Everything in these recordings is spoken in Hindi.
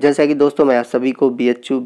जैसा कि दोस्तों मैं आप सभी को B H U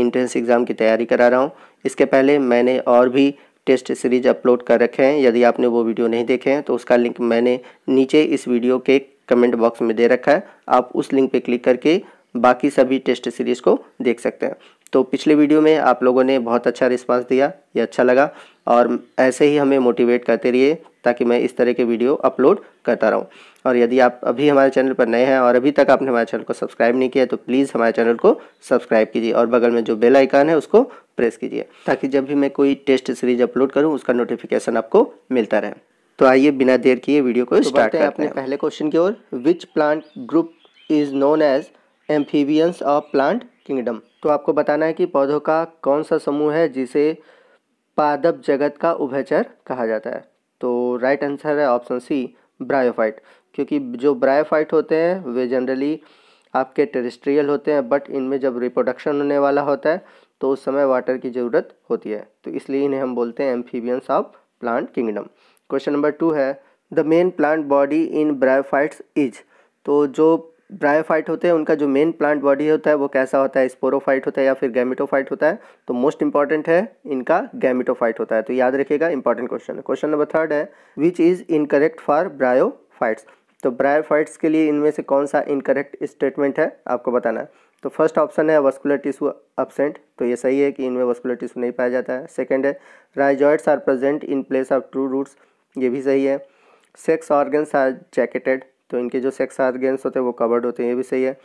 entrance exam की तैयारी करा रहा हूँ इसके पहले मैंने और भी टेस्ट सीरीज अपलोड कर रखे हैं यदि आपने वो वीडियो नहीं देखे हैं तो उसका लिंक मैंने नीचे इस वीडियो के कमेंट बॉक्स में दे रखा है आप उस लिंक पर क्लिक करके बाकी सभी टेस्ट सीरीज़ को देख सकते हैं तो पिछले वीडियो में आप लोगों ने बहुत अच्छा रिस्पांस दिया ये अच्छा लगा और ऐसे ही हमें मोटिवेट करते रहिए ताकि मैं इस तरह के वीडियो अपलोड करता रहूँ और यदि आप अभी हमारे चैनल पर नए हैं और अभी तक आपने हमारे चैनल को सब्सक्राइब नहीं किया तो प्लीज़ हमारे चैनल को सब्सक्राइब कीजिए और बगल में जो बेल आइकान है उसको प्रेस कीजिए ताकि जब भी मैं कोई टेस्ट सीरीज अपलोड करूँ उसका नोटिफिकेशन आपको मिलता रहे तो आइए बिना देर किए वीडियो को तो स्टार्ट करें अपने पहले क्वेश्चन की ओर which plant group is known as amphibians of plant kingdom तो आपको बताना है कि पौधों का कौन सा समूह है जिसे पादप जगत का उभयचर कहा जाता है तो राइट आंसर है ऑप्शन सी ब्रायोफाइट क्योंकि जो ब्रायोफाइट होते हैं वे जनरली आपके टेरिस्ट्रियल होते हैं बट इनमें जब रिप्रोडक्शन होने वाला होता है तो उस समय वाटर की ज़रूरत होती है तो इसलिए इन्हें हम बोलते हैं amphibians of plant kingdom question number two है the main plant body in bryophytes is तो जो ब्रायोफाइट होते हैं उनका जो मेन प्लांट बॉडी होता है वो कैसा होता है स्पोरोफाइट होता है या फिर गैमिटोफाइट होता है तो मोस्ट इंपॉर्टेंट है इनका गैमिटोफाइट होता है तो याद रखिएगा इंपॉर्टेंट क्वेश्चन है क्वेश्चन नंबर थर्ड है which is incorrect for bryophytes तो ब्रायोफाइट्स के लिए इनमें से कौन सा इनकरेक्ट स्टेटमेंट है आपको बताना है तो फर्स्ट ऑप्शन है वस्कुलर टिश्यू अपसेंट तो ये सही है कि इनमें वस्कुलर टिश्यू नहीं पाया जाता है सेकेंड है rhizoids are present in place of true roots ये भी सही है सेक्स ऑर्गन्स आर जैकेटेड तो इनके जो सेक्स गेंस होते हैं वो कवर्ड होते हैं ये भी सही है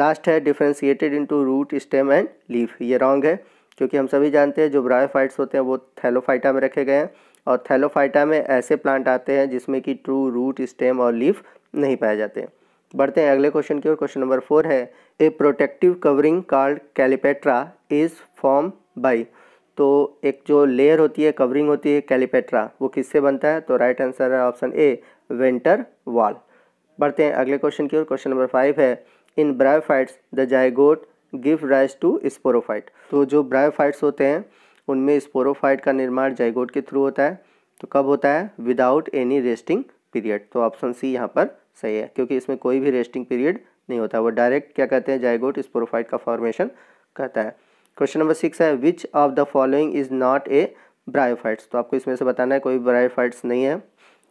लास्ट है differentiated into root stem and leaf ये रॉन्ग है क्योंकि हम सभी जानते हैं जो ब्रायोफाइट्स होते हैं वो थैलोफाइटा में रखे गए हैं और थैलोफाइटा में ऐसे प्लांट आते हैं जिसमें कि ट्रू रूट स्टेम और लीफ नहीं पाए जाते हैं बढ़ते हैं अगले क्वेश्चन की ओर क्वेश्चन नंबर फोर है a protective covering called calyptra is form by तो एक जो लेयर होती है कवरिंग होती है कैलिपेट्रा वो किससे बनता है तो राइट आंसर है ऑप्शन ए वेंटर वॉल बढ़ते हैं अगले क्वेश्चन की ओर क्वेश्चन नंबर फाइव है in bryophytes the zygote give rise to sporophyte तो जो ब्रायोफाइट्स होते हैं उनमें स्पोरोफाइट का निर्माण जायगोट के थ्रू होता है तो कब होता है विदाउट एनी रेस्टिंग पीरियड तो ऑप्शन सी यहाँ पर सही है क्योंकि इसमें कोई भी रेस्टिंग पीरियड नहीं होता वो डायरेक्ट क्या कहते हैं जायगोट स्पोरोफाइट का फॉर्मेशन कहता है क्वेश्चन नंबर सिक्स है which of the following is not a bryophytes तो आपको इसमें से बताना है कोई ब्रायोफाइट्स नहीं है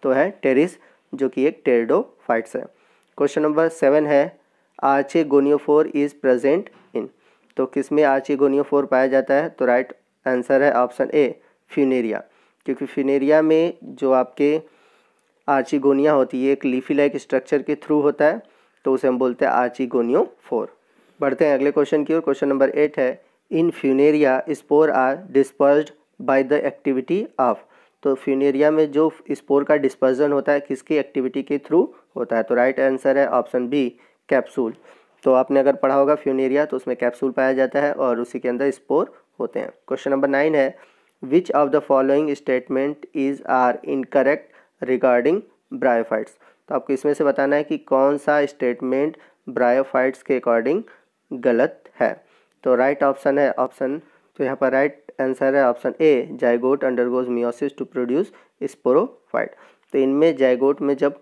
तो है टेरिस जो कि एक टेरडो है क्वेश्चन नंबर सेवन है आर्चे गोनियोफोर इज प्रेजेंट इन तो किस में आर्चे गोनियोफोर पाया जाता है तो राइट आंसर है ऑप्शन ए फ्यूनेरिया क्योंकि फ्यूनेरिया में जो आपके आर्चिगोनिया होती है एक लीफी लाइक स्ट्रक्चर के थ्रू होता है तो उसे हम बोलते हैं आर्चिगोनियो फोर बढ़ते हैं अगले क्वेश्चन की ओर क्वेश्चन नंबर एट है in funaria spore are disperse by the activity of तो फ्यूनेरिया में जो स्पोर का डिस्पर्जन होता है किसकी एक्टिविटी के थ्रू होता है तो राइट आंसर है ऑप्शन बी कैप्सूल तो आपने अगर पढ़ा होगा फ्यूनेरिया तो उसमें कैप्सूल पाया जाता है और उसी के अंदर स्पोर होते हैं क्वेश्चन नंबर नाइन है which of the following statement is are incorrect regarding bryophytes तो आपको इसमें से बताना है कि कौन सा स्टेटमेंट ब्रायोफाइट्स के अकॉर्डिंग गलत है तो राइट right ऑप्शन है ऑप्शन तो यहाँ पर राइट आंसर है option A zygote undergoes meiosis to produce sporophyte तो इनमें जायगोट में जब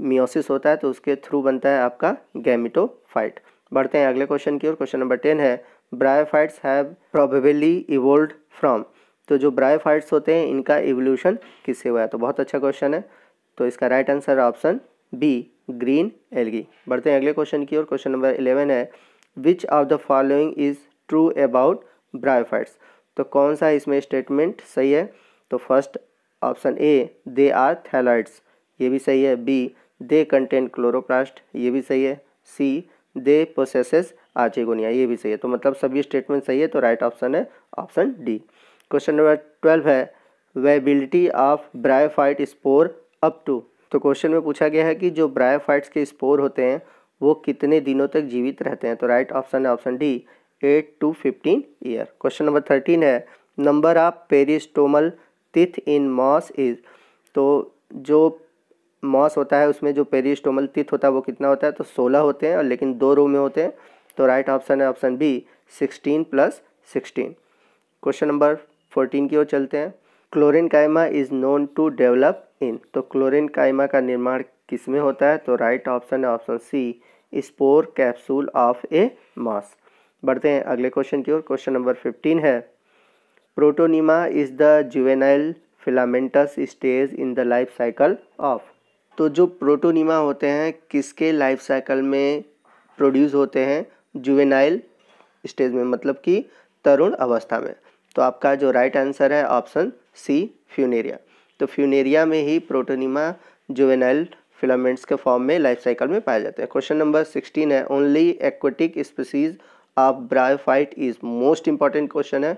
मियोसिस होता है तो उसके थ्रू बनता है आपका गैमिटोफाइट बढ़ते हैं अगले क्वेश्चन की ओर क्वेश्चन नंबर टेन है bryophytes have probably evolved from तो जो ब्रायोफाइट्स होते हैं इनका इवोल्यूशन किससे हुआ है तो बहुत अच्छा क्वेश्चन है तो इसका राइट आंसर है ऑप्शन बी ग्रीन एलगी बढ़ते हैं अगले क्वेश्चन की ओर क्वेश्चन नंबर इलेवन है which of the following is true about bryophytes तो कौन सा इसमें स्टेटमेंट सही है तो first option A they are thalloids ये भी सही है बी दे कंटेन क्लोरोप्लास्ट ये भी सही है सी दे प्रोसेसेस आचेगोनिया ये भी सही है तो मतलब सभी स्टेटमेंट सही है तो राइट ऑप्शन है option D question number twelve है viability of bryophyte spore up to तो क्वेश्चन में पूछा गया है कि जो ब्रायोफाइट्स के स्पोर होते हैं वो कितने दिनों तक जीवित रहते हैं तो राइट ऑप्शन है option D eight to fifteen year question number thirteen है number of peristomal teeth in moss is तो जो मॉस होता है उसमें जो पेरिस्टोमल तिथ होता है वो कितना होता है तो सोलह होते हैं और लेकिन दो रो में होते हैं तो राइट ऑप्शन है option B sixteen plus sixteen question number fourteen की ओर चलते हैं chlorenchyma is known to develop in तो क्लोरिन कायमा का निर्माण किस में होता है तो राइट ऑप्शन है option C spore capsule of a moss बढ़ते हैं अगले क्वेश्चन की ओर क्वेश्चन नंबर फिफ्टीन है protonema is the juvenile filamentous stage in the life cycle of तो जो प्रोटोनिमा होते हैं किसके लाइफ साइकिल में प्रोड्यूस होते हैं जुवेनाइल स्टेज में मतलब कि तरुण अवस्था में तो आपका जो राइट आंसर है ऑप्शन सी फ्यूनेरिया तो फ्यूनेरिया में ही प्रोटोनीमा जुवेनाइल फिलामेंट्स के फॉर्म में लाइफ साइकिल में पाए जाते हैं क्वेश्चन नंबर सिक्सटीन है only aquatic species of bryophyte is most important question है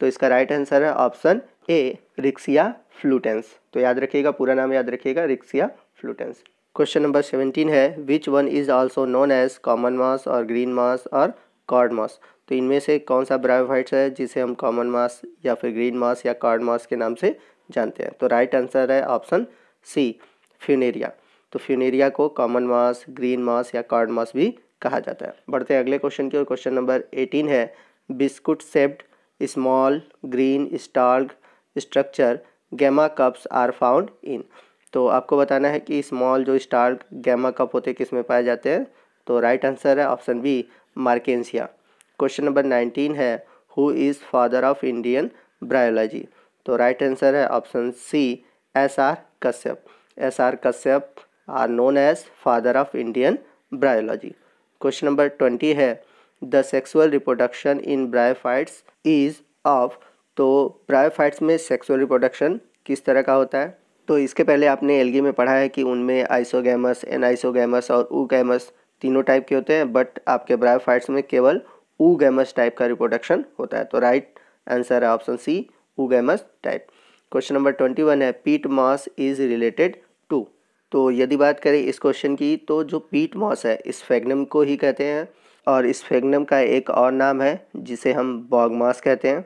तो इसका राइट आंसर है ऑप्शन ए रिक्सिया फ्लूटेंस तो याद रखिएगा पूरा नाम याद रखिएगा riccia fluitans question number seventeen है which one is also known as common मास और ग्रीन मास और कॉर्ड मास तो इनमें से कौन सा ब्रायोफाइट्स है जिसे हम कॉमन मास या फिर ग्रीन मास या कार्ड मास के नाम से जानते हैं तो राइट आंसर है ऑप्शन सी फ्यूनेरिया तो फ्यूनेरिया को कॉमन मास ग्रीन मास या कार्ड मास भी कहा जाता है बढ़ते हैं अगले क्वेश्चन की ओर क्वेश्चन नंबर एटीन है biscuit shaped small green star structure gemma cups are found in तो आपको बताना है कि स्मॉल जो स्टार्ग गैमा कप होते किस में पाए जाते हैं तो राइट आंसर है option B marchantia question number nineteen है who is father of Indian bryology तो राइट आंसर है option C S R Kashyap S R Kashyap are known as father of Indian bryology question number twenty है the sexual reproduction in bryophytes is of तो ब्रायोफाइट्स में सेक्सुअल रिप्रोडक्शन किस तरह का होता है तो इसके पहले आपने एलगी में पढ़ा है कि उनमें आइसोगैमस आइसोगैमस और गैमस तीनों टाइप के होते हैं बट आपके ब्रायोफाइट्स में केवल गैमस टाइप का रिप्रोडक्शन होता है तो राइट आंसर है option C oogamous type question number twenty one है peat mass is related to तो यदि बात करें इस क्वेश्चन की तो जो पीट मॉस है इस फेगनम को ही कहते हैं और इस फेगनम का एक और नाम है जिसे हम बॉग मॉस कहते हैं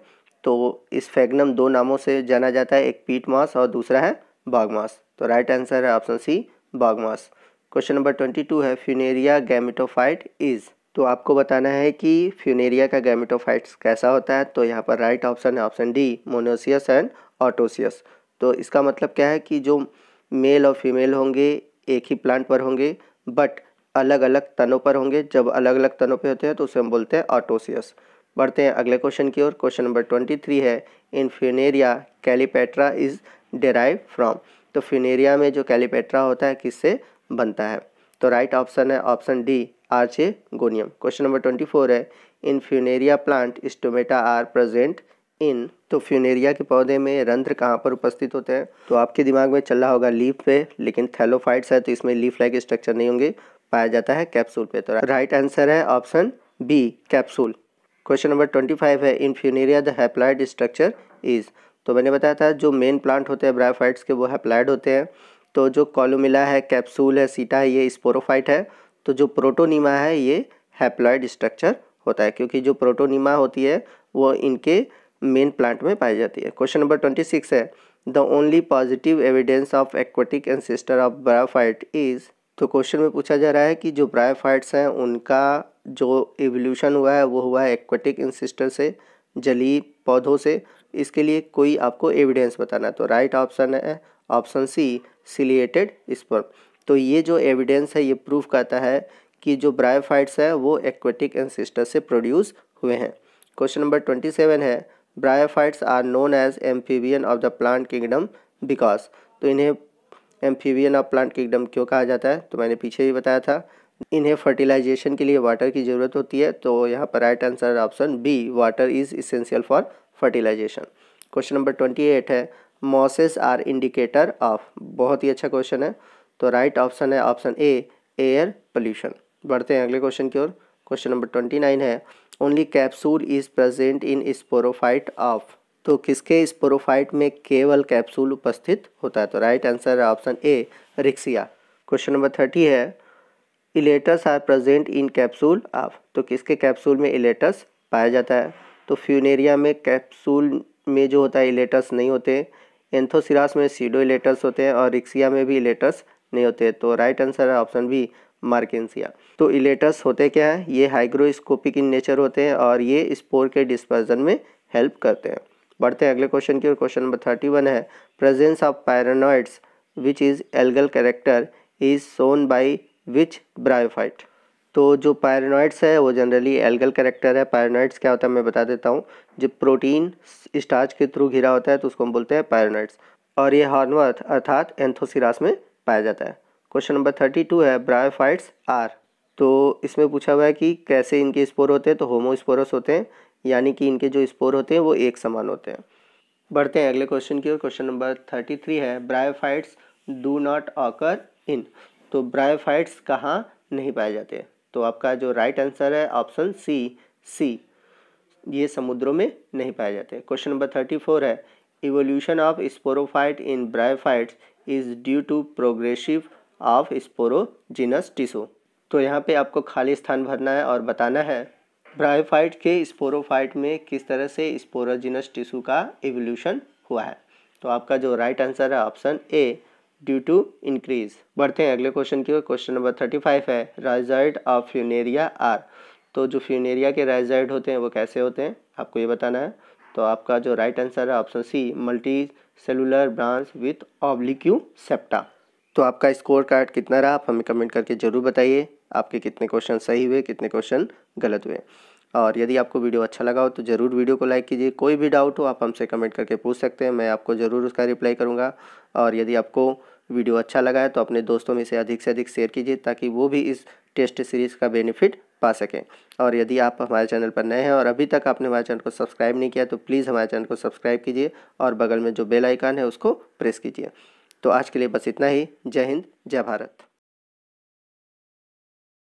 तो इस फेगनम दो नामों से जाना जाता है एक पीट मॉस और दूसरा है बॉग मॉस तो राइट आंसर है option C bog moss question number twenty two है फ्यूनेरिया गैमिटोफाइट इज़ तो आपको बताना है कि फ्यूनेरिया का गैमिटोफाइट्स कैसा होता है तो यहाँ पर राइट ऑप्शन है option D monoecious and autoecious तो इसका मतलब क्या है कि जो मेल और फीमेल होंगे एक ही प्लांट पर होंगे बट अलग अलग तनों पर होंगे जब अलग अलग तनों पर होते हैं तो उसे हम बोलते हैं ऑटोसियस बढ़ते हैं अगले क्वेश्चन की ओर क्वेश्चन नंबर ट्वेंटी थ्री है in funaria calyptra is derive from तो फिनेरिया में जो कैलीपेट्रा होता है किससे बनता है तो राइट ऑप्शन है option D archegonium question number twenty four है in funaria plant stomata are present in तो फ्यूनेरिया के पौधे में रंध्र कहाँ पर उपस्थित होते हैं तो आपके दिमाग में चल रहा होगा लीफ पे लेकिन थैलोफाइट्स है तो इसमें लीफ लाइक स्ट्रक्चर नहीं होंगे पाया जाता है कैप्सूल पे तो राइट आंसर है option B capsule question number twenty five है in funaria the haploid structure is तो मैंने बताया था जो मेन प्लांट होते हैं ब्रायोफाइट्स के वो हैप्लाइड होते हैं तो जो कॉलोमिला है कैप्सूल है सीटा है ये स्पोरोफाइट है तो जो प्रोटोनीमा है ये हैप्लाइड स्ट्रक्चर होता है क्योंकि जो प्रोटोनीमा होती है वो इनके मेन प्लांट में पाई जाती है क्वेश्चन नंबर ट्वेंटी सिक्स है the only positive evidence of aquatic ancestor of bryophyte is तो क्वेश्चन में पूछा जा रहा है कि जो ब्रायोफाइट्स हैं उनका जो एवोल्यूशन हुआ है वो हुआ है एक्वेटिक इंसिस्टर से जली पौधों से इसके लिए कोई आपको एविडेंस बताना तो राइट ऑप्शन है ऑप्शन सी सिलिएटेड स्पर्म तो ये जो एविडेंस है ये प्रूफ करता है कि जो ब्रायोफाइट्स है वो एक्वेटिक एंसिस्टर से प्रोड्यूस हुए हैं क्वेश्चन नंबर ट्वेंटी सेवन है bryophytes are known as amphibian of the plant kingdom because तो इन्हें एम्फीबियन ऑफ प्लांट किंगडम क्यों कहा जाता है तो मैंने पीछे भी बताया था इन्हें फर्टिलाइजेशन के लिए वाटर की ज़रूरत होती है तो यहाँ पर right answer option B water is essential for fertilization question number twenty eight है मॉसेस आर इंडिकेटर ऑफ बहुत ही अच्छा क्वेश्चन है तो राइट ऑप्शन है ऑप्शन ए एयर पोल्यूशन बढ़ते हैं अगले क्वेश्चन की ओर क्वेश्चन नंबर ट्वेंटी नाइन है only capsule is present in sporophyte of तो किसके स्पोरोफाइट में केवल कैप्सूल उपस्थित होता है तो राइट आंसर है option A riccia question number thirty है elaters are present in capsule of तो किसके कैप्सूल में इलेटस पाया जाता है तो फ्यूनेरिया में कैप्सूल में जो होता है इलेटस नहीं होते एंथोसिरास में सीडो इलेटस होते हैं और रिक्सिया में भी इलेटस नहीं होते तो राइट आंसर है ऑप्शन बी मार्किसिया तो इलेटस होते क्या हैं ये हाइग्रोस्कोपिक इन नेचर होते हैं और ये स्पोर के डिस्पर्जन में हेल्प करते हैं बढ़ते हैं अगले क्वेश्चन की ओर क्वेश्चन नंबर थर्टी वन है presence of pyrenoids which is algal character is shown by which bryophyte तो जो पैरानॉइड्स है वो जनरली एल्गल कैरेक्टर है पैरानॉइड्स क्या होता है मैं बता देता हूँ जब प्रोटीन स्टार्च के थ्रू घिरा होता है तो उसको हम बोलते हैं पैरानॉइड्स और ये हॉर्नवर्थ अर्थात एंथोसिरास में पाया जाता है क्वेश्चन नंबर थर्टी टू है ब्रायोफाइट्स आर तो इसमें पूछा हुआ है कि कैसे इनके स्पोर होते हैं तो होमोस्पोरस होते हैं यानी कि इनके जो स्पोर होते हैं वो एक समान होते हैं बढ़ते हैं अगले क्वेश्चन की ओर क्वेश्चन नंबर थर्टी थ्री है bryophytes do not occur in तो ब्रायोफाइट्स कहाँ नहीं पाए जाते तो आपका जो राइट आंसर है ऑप्शन सी सी ये समुद्रों में नहीं पाए जाते क्वेश्चन नंबर थर्टी फोर है evolution of sporophyte in bryophytes is due to progressive of sporogenous tissue तो यहाँ पे आपको खाली स्थान भरना है और बताना है ब्रायोफाइट के स्पोरोफाइट में किस तरह से स्पोरोजिनस टिशू का एवोल्यूशन हुआ है तो आपका जो राइट आंसर है option A due to increase बढ़ते हैं अगले क्वेश्चन की ओर क्वेश्चन नंबर थर्टी फाइव है राइजाइड ऑफ फ्यूनेरिया आर तो जो फ्यूनेरिया के राइजाइड होते हैं वो कैसे होते हैं आपको ये बताना है तो आपका जो राइट आंसर है option C multicellular branch with oblique septa तो आपका स्कोर कार्ड कितना रहा आप हमें कमेंट करके ज़रूर बताइए आपके कितने क्वेश्चन सही हुए कितने क्वेश्चन गलत हुए और यदि आपको वीडियो अच्छा लगा हो तो ज़रूर वीडियो को लाइक कीजिए कोई भी डाउट हो आप हमसे कमेंट करके पूछ सकते हैं मैं आपको ज़रूर उसका रिप्लाई करूँगा और यदि आपको वीडियो अच्छा लगा है तो अपने दोस्तों में से अधिक से अधिक शेयर कीजिए ताकि वो भी इस टेस्ट सीरीज़ का बेनिफिट पा सकें और यदि आप हमारे चैनल पर नए हैं और अभी तक आपने हमारे चैनल को सब्सक्राइब नहीं किया तो प्लीज़ हमारे चैनल को सब्सक्राइब कीजिए और बगल में जो बेल आइकन है उसको प्रेस कीजिए तो आज के लिए बस इतना ही जय हिंद जय भारत